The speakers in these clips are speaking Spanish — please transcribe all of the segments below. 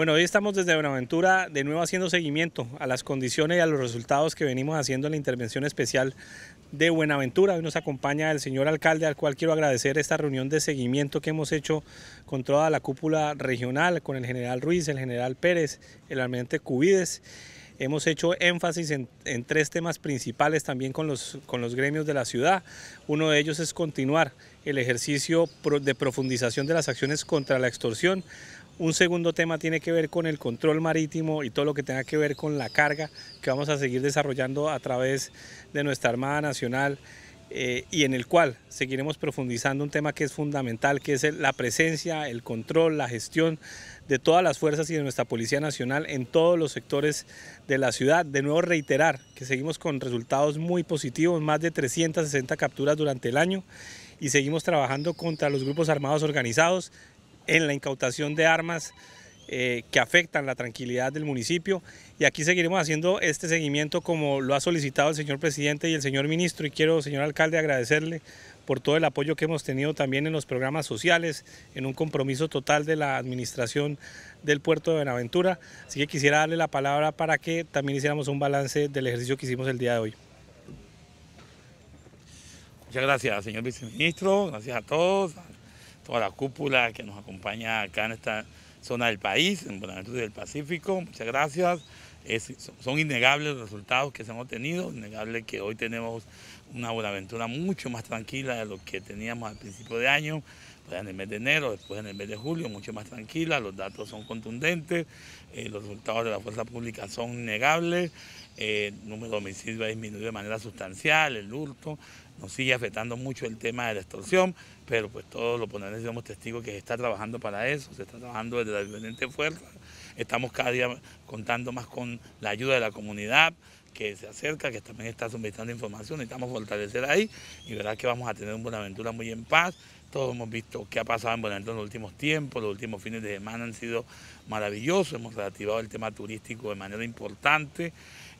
Bueno, hoy estamos desde Buenaventura de nuevo haciendo seguimiento a las condiciones y a los resultados que venimos haciendo en la intervención especial de Buenaventura. Hoy nos acompaña el señor alcalde, al cual quiero agradecer esta reunión de seguimiento que hemos hecho con toda la cúpula regional, con el general Ruiz, el general Pérez, el almirante Cubides Hemos hecho énfasis en, tres temas principales también con los, con los gremios de la ciudad. Uno de ellos es continuar el ejercicio de profundización de las acciones contra la extorsión. Un segundo tema tiene que ver con el control marítimo y todo lo que tenga que ver con la carga que vamos a seguir desarrollando a través de nuestra Armada Nacional eh, y en el cual seguiremos profundizando un tema que es fundamental, que es la presencia, el control, la gestión de todas las fuerzas y de nuestra Policía Nacional en todos los sectores de la ciudad. De nuevo reiterar que seguimos con resultados muy positivos, más de 360 capturas durante el año y seguimos trabajando contra los grupos armados organizados en la incautación de armas eh, que afectan la tranquilidad del municipio y aquí seguiremos haciendo este seguimiento como lo ha solicitado el señor presidente y el señor ministro y quiero, señor alcalde, agradecerle por todo el apoyo que hemos tenido también en los programas sociales, en un compromiso total de la administración del puerto de Buenaventura. Así que quisiera darle la palabra para que también hiciéramos un balance del ejercicio que hicimos el día de hoy. Muchas gracias, señor viceministro, gracias a todos, a toda la cúpula que nos acompaña acá en esta zona del país, en Buenaventura del Pacífico. Muchas gracias. son innegables los resultados que se han obtenido, innegable que hoy tenemos una Buenaventura mucho más tranquila de lo que teníamos al principio de año, pues en el mes de enero, después en el mes de julio, mucho más tranquila, los datos son contundentes, eh, los resultados de la fuerza pública son innegables eh, el número de homicidios ha disminuido de manera sustancial, el hurto, nos sigue afectando mucho el tema de la extorsión, pero pues todos los ponentes somos testigos que se está trabajando para eso, se está trabajando desde la diferente fuerza... estamos cada día contando más con la ayuda de la comunidad que se acerca, que también está suministrando información, necesitamos fortalecer ahí y verdad que vamos a tener una aventura muy en paz. Todos hemos visto qué ha pasado en Buenaventura en los últimos tiempos, los últimos fines de semana han sido maravillosos, hemos reactivado el tema turístico de manera importante.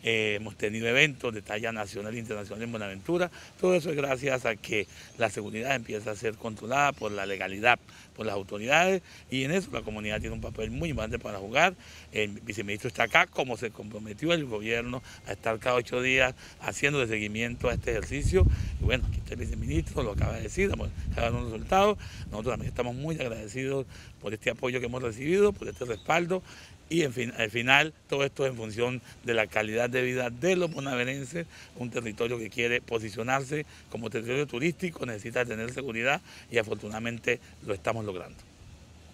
Eh, hemos tenido eventos de talla nacional e internacional en Buenaventura. Todo eso es gracias a que la seguridad empieza a ser controlada por la legalidad, por las autoridades, y en eso la comunidad tiene un papel muy importante para jugar. El viceministro está acá, como se comprometió el gobierno a estar cada ocho días haciendo de seguimiento a este ejercicio. Y bueno, aquí está el viceministro, lo acaba de decir, hemos dado un resultado. Nosotros también estamos muy agradecidos por este apoyo que hemos recibido, por este respaldo, y en fin, al final todo esto es en función de la calidad de vida de los bonaverenses, un territorio que quiere posicionarse como territorio turístico, necesita tener seguridad y afortunadamente lo estamos logrando.